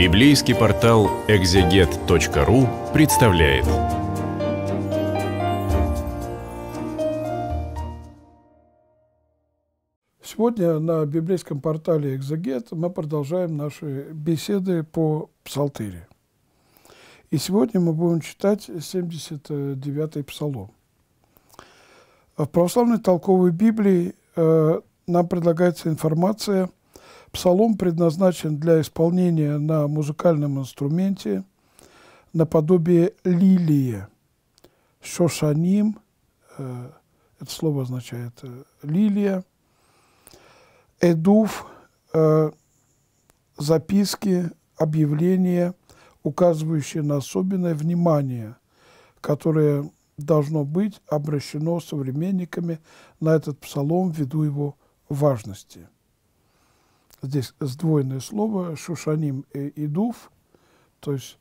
Библейский портал экзегет.ру представляет. Сегодня на библейском портале «Экзегет» мы продолжаем наши беседы по Псалтыре. И сегодня мы будем читать 79-й Псалом. В православной толковой Библии э, нам предлагается информация – Псалом предназначен для исполнения на музыкальном инструменте наподобие лилии. Шошаним, э, это слово означает э, лилия. Эдуф, э, записки, объявления, указывающие на особенное внимание, которое должно быть обращено современниками на этот псалом ввиду его важности. Здесь сдвоенное слово «шушаним» и идуф, то есть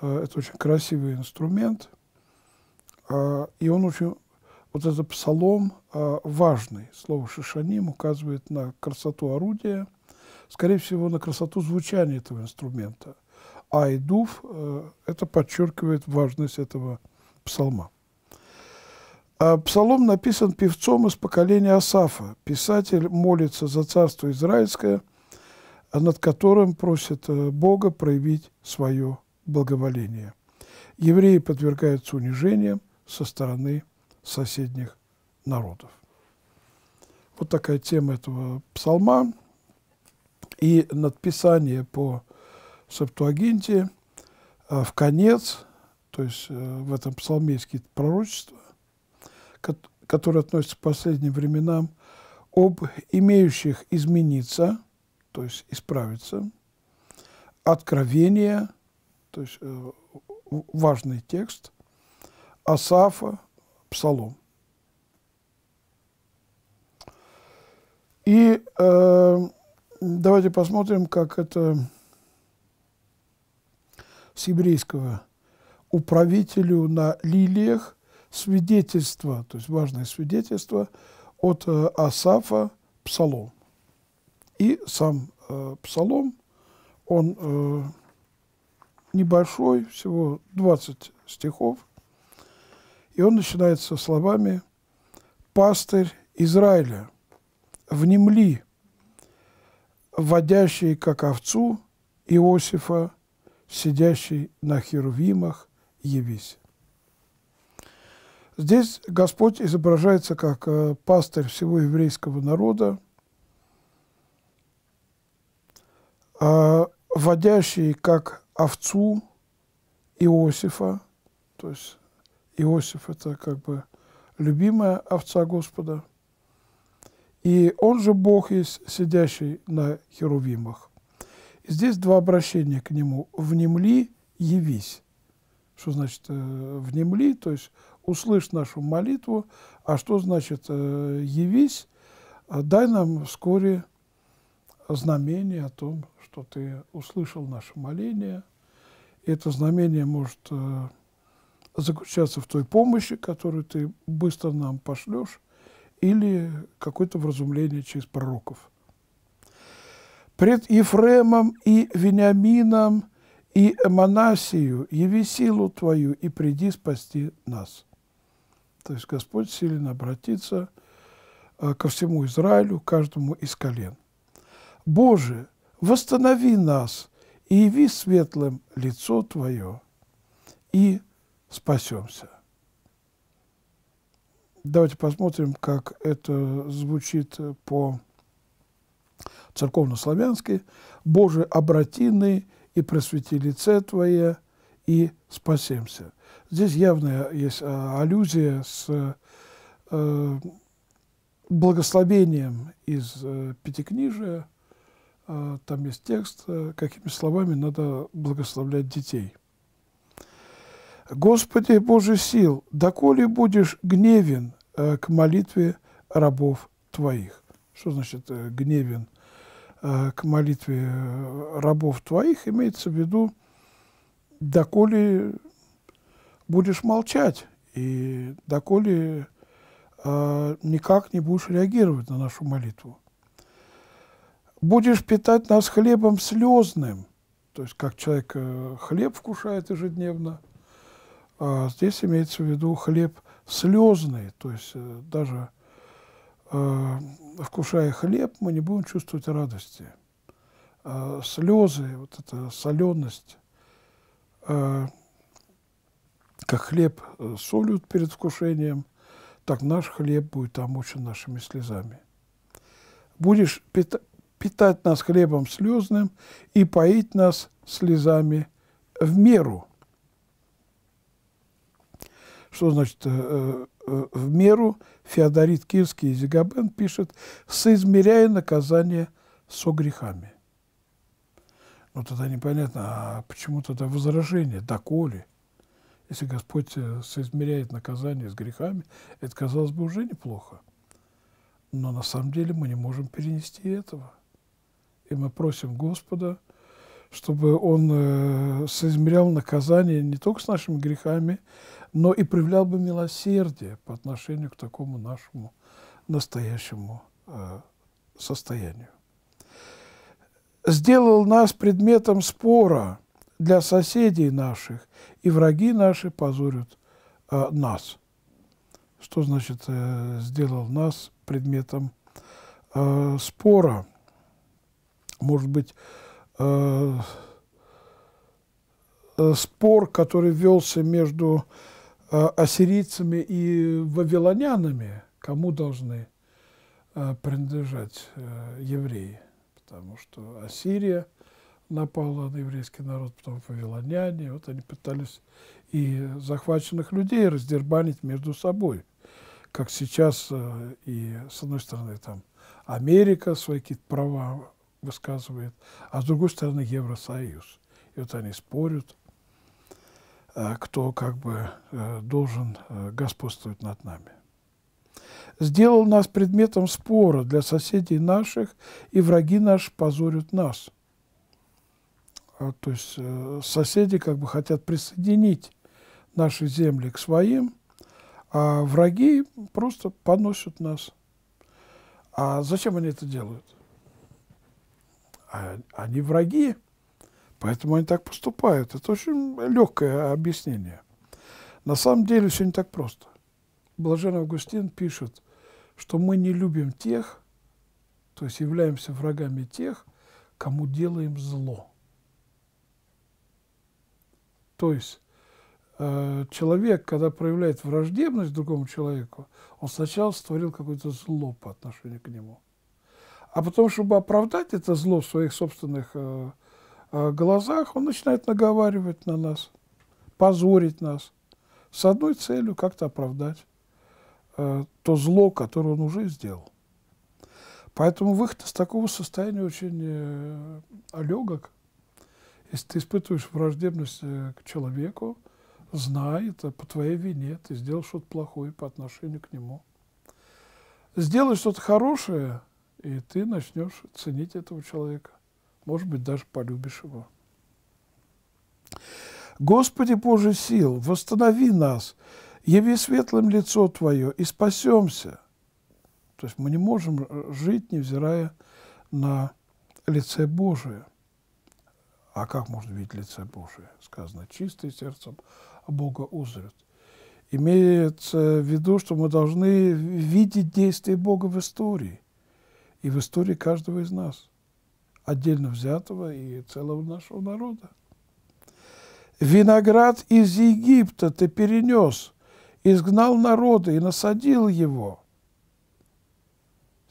э, это очень красивый инструмент, а, и он очень, вот это псалом а, важный. Слово «шишаним» указывает на красоту орудия, скорее всего, на красоту звучания этого инструмента. А «идув» э, это подчеркивает важность этого псалма. А, псалом написан певцом из поколения Асафа. Писатель молится за царство израильское – над которым просит э, Бога проявить свое благоволение. Евреи подвергаются унижениям со стороны соседних народов. Вот такая тема этого псалма. И надписание по Септуагинте э, в конец, то есть э, в этом псалме есть какие-то пророчества, которые относятся к последним временам, об имеющих измениться – то есть исправиться. Откровение, то есть э, важный текст, Асафа, Псалом. И э, давайте посмотрим, как это с еврейского управителю на лилиях свидетельство, то есть важное свидетельство от э, Асафа Псалом. И сам э, псалом, он э, небольшой, всего 20 стихов, и он начинается словами «Пастырь Израиля, внемли, водящий, как овцу, Иосифа, сидящий на херувимах, явись». Здесь Господь изображается как э, пастырь всего еврейского народа, А, водящий как овцу Иосифа, то есть Иосиф – это как бы любимая овца Господа, и он же Бог есть, сидящий на херувимах. И здесь два обращения к нему – «внемли, явись». Что значит э, «внемли», то есть «услышь нашу молитву», а что значит э, «явись», э, «дай нам вскоре знамение о том, что ты услышал наше моление. И это знамение может э, заключаться в той помощи, которую ты быстро нам пошлешь, или какое-то вразумление через пророков. «Пред Ефремом и Вениамином и Эманасию, яви силу Твою и приди спасти нас». То есть Господь силен обратиться э, ко всему Израилю, каждому из колен. Боже, восстанови нас и яви светлым лицо Твое, и спасемся. Давайте посмотрим, как это звучит по церковно-славянски. «Боже, обратины и просвети лице Твое, и спасемся». Здесь явная есть а, аллюзия с э, благословением из э, Пятикнижия – а, там есть текст, э, какими словами надо благословлять детей. «Господи Божий сил, доколе будешь гневен э, к молитве рабов Твоих?» Что значит э, «гневен к молитве рабов Твоих?» Имеется в виду, доколе будешь молчать и доколе никак не будешь реагировать на нашу молитву будешь питать нас хлебом слезным, то есть как человек э, хлеб вкушает ежедневно, а здесь имеется в виду хлеб слезный, то есть э, даже э, вкушая хлеб, мы не будем чувствовать радости. Э, слезы, вот эта соленость, э, как хлеб э, солют перед вкушением, так наш хлеб будет омочен нашими слезами. Будешь питать питать нас хлебом слезным и поить нас слезами в меру. Что значит э, э, э в меру? Феодорит Кирский и Зигабен пишет, соизмеряя наказание со грехами. Но ну, тогда непонятно, а почему тогда возражение, доколе? Если Господь э, соизмеряет наказание с грехами, это, казалось бы, уже неплохо. Но на самом деле мы не можем перенести этого. И мы просим Господа, чтобы Он э, соизмерял наказание не только с нашими грехами, но и проявлял бы милосердие по отношению к такому нашему настоящему э, состоянию. Сделал нас предметом спора для соседей наших, и враги наши позорят э, нас. Что значит «сделал нас предметом спора»? может быть, э, э, спор, который велся между э, ассирийцами и вавилонянами, кому должны э, принадлежать э, евреи. Потому что Ассирия напала на еврейский народ, потом вавилоняне. Вот они пытались и захваченных людей раздербанить между собой. Как сейчас э, и, с одной стороны, там Америка свои какие-то права высказывает, а с другой стороны Евросоюз. И вот они спорят, э, кто как бы э, должен э, господствовать над нами. Сделал нас предметом спора для соседей наших, и враги наши позорят нас. А, то есть соседи как бы хотят присоединить наши земли к своим, а враги просто поносят нас. А зачем они это делают? А они враги, поэтому они так поступают. Это очень легкое объяснение. На самом деле все не так просто. Блажен Августин пишет, что мы не любим тех, то есть являемся врагами тех, кому делаем зло. То есть э, человек, когда проявляет враждебность другому человеку, он сначала створил какое-то зло по отношению к нему. А потом, чтобы оправдать это зло в своих собственных э, э, глазах, он начинает наговаривать на нас, позорить нас с одной целью как-то оправдать э, то зло, которое он уже сделал. Поэтому выход из такого состояния очень э, легок. Если ты испытываешь враждебность э, к человеку, знай, это по твоей вине, ты сделал что-то плохое по отношению к нему. Сделай что-то хорошее – и ты начнешь ценить этого человека. Может быть, даже полюбишь его. Господи Боже сил, восстанови нас, яви светлым лицо Твое и спасемся. То есть мы не можем жить, невзирая на лице Божие. А как можно видеть лице Божие? Сказано, чистое сердцем Бога узрят. Имеется в виду, что мы должны видеть действия Бога в истории и в истории каждого из нас, отдельно взятого и целого нашего народа. Виноград из Египта ты перенес, изгнал народы и насадил его.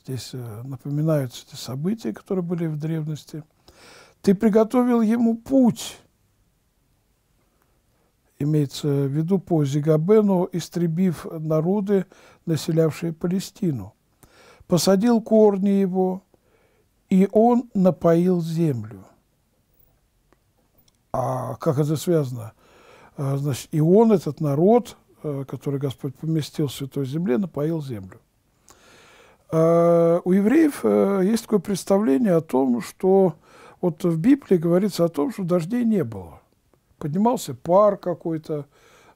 Здесь э, напоминаются те события, которые были в древности. Ты приготовил ему путь, имеется в виду по Зигабену, истребив народы, населявшие Палестину посадил корни его, и он напоил землю. А как это связано? А, значит, и он, этот народ, э, который Господь поместил в Святой Земле, напоил землю. А, у евреев э, есть такое представление о том, что вот в Библии говорится о том, что дождей не было. Поднимался пар какой-то,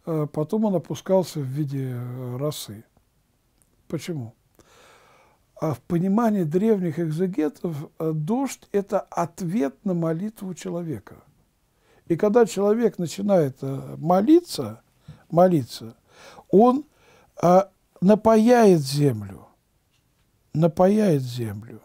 э, потом он опускался в виде росы. Почему? А в понимании древних экзегетов э, дождь – это ответ на молитву человека. И когда человек начинает э, молиться, молиться он э, напаяет землю, напаяет землю.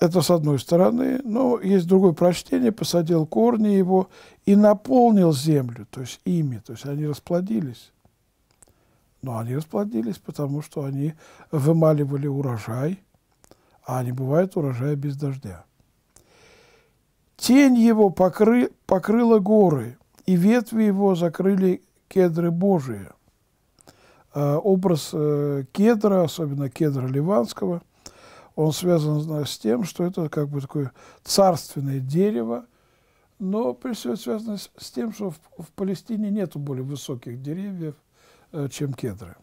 Это с одной стороны, но есть другое прочтение, посадил корни его и наполнил землю, то есть ими, то есть они расплодились. Но они расплодились, потому что они вымаливали урожай, а не бывает урожая без дождя. Тень его покры, покрыла горы, и ветви его закрыли кедры Божии. Э, образ э, кедра, особенно кедра ливанского, он связан с тем, что это как бы такое царственное дерево, но прежде всего связано с тем, что в, в Палестине нет более высоких деревьев, Э, чем кедры.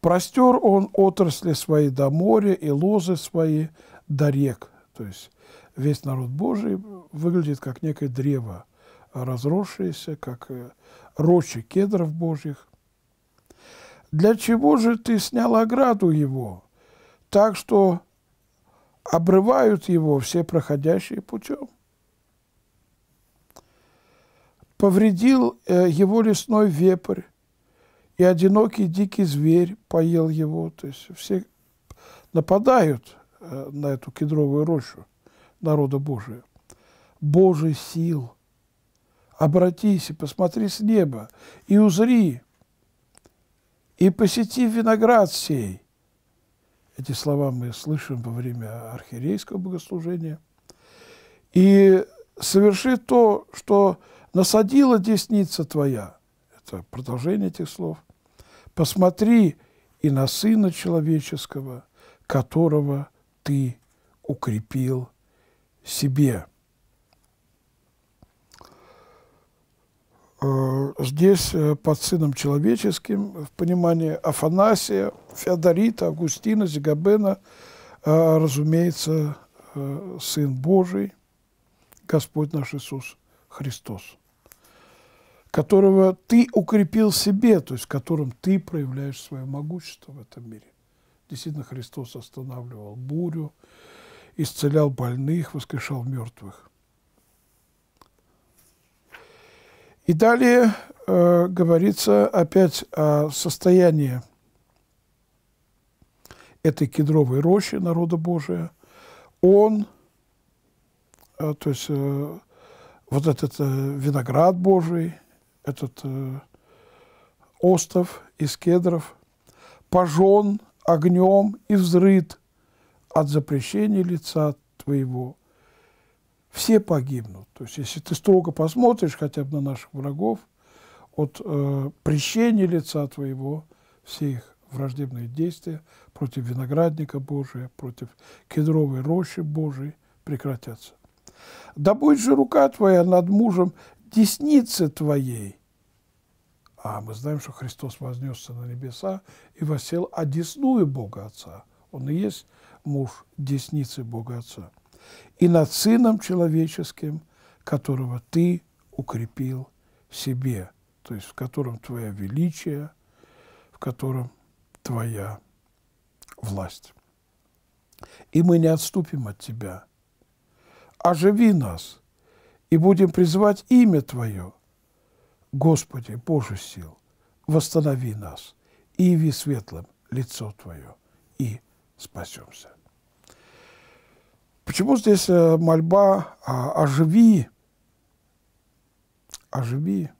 Простер он отрасли свои до моря и лозы свои до рек. То есть весь народ Божий выглядит как некое древо, разросшееся, как э, рощи кедров Божьих. «Для чего же ты снял ограду его, так что обрывают его все проходящие путем?» Повредил э, его лесной вепрь, и одинокий дикий зверь поел его. То есть все нападают э, на эту кедровую рощу народа Божия. Божий сил, обратись и посмотри с неба, и узри, и посети виноград сей. Эти слова мы слышим во время архиерейского богослужения. И соверши то, что насадила десница твоя, это продолжение этих слов, посмотри и на Сына Человеческого, которого ты укрепил себе. Э, здесь э, под Сыном Человеческим в понимании Афанасия, Феодорита, Августина, Зигабена, э, разумеется, Сын Божий, Господь наш Иисус Христос которого ты укрепил себе, то есть в котором ты проявляешь свое могущество в этом мире. Действительно, Христос останавливал бурю, исцелял больных, воскрешал мертвых. И далее э, говорится опять о состоянии этой кедровой рощи народа Божия. Он, э, то есть э, вот этот э, виноград Божий – этот э, остов из кедров, пожжен огнем и взрыт от запрещения лица твоего. Все погибнут. То есть, если ты строго посмотришь хотя бы на наших врагов, от э, прещения лица твоего, все их враждебные действия против виноградника Божия, против кедровой рощи Божией прекратятся. Да будет же рука твоя над мужем Десницы твоей. А мы знаем, что Христос вознесся на небеса и восел одесную Бога Отца. Он и есть муж десницы Бога Отца. И над Сыном Человеческим, которого ты укрепил в себе, то есть в котором твоя величие, в котором твоя власть. И мы не отступим от тебя. Оживи нас – и будем призывать имя Твое. Господи, Боже сил, восстанови нас и яви светлым лицо Твое, и спасемся. Почему здесь э, мольба а, «оживи», «оживи»,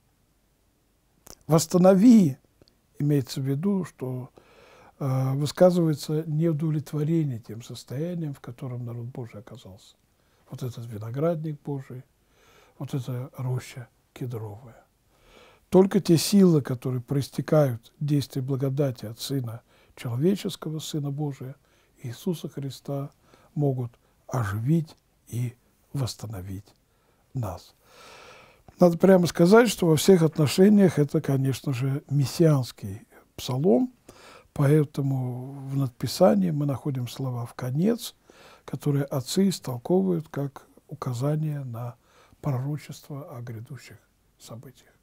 «восстанови» имеется в виду, что э, высказывается неудовлетворение тем состоянием, в котором народ Божий оказался. Вот этот виноградник Божий – вот эта роща кедровая. Только те силы, которые проистекают действия благодати от Сына человеческого, Сына Божия, Иисуса Христа, могут оживить и восстановить нас. Надо прямо сказать, что во всех отношениях это, конечно же, мессианский псалом, поэтому в надписании мы находим слова «в конец», которые отцы истолковывают как указание на пророчество о грядущих событиях.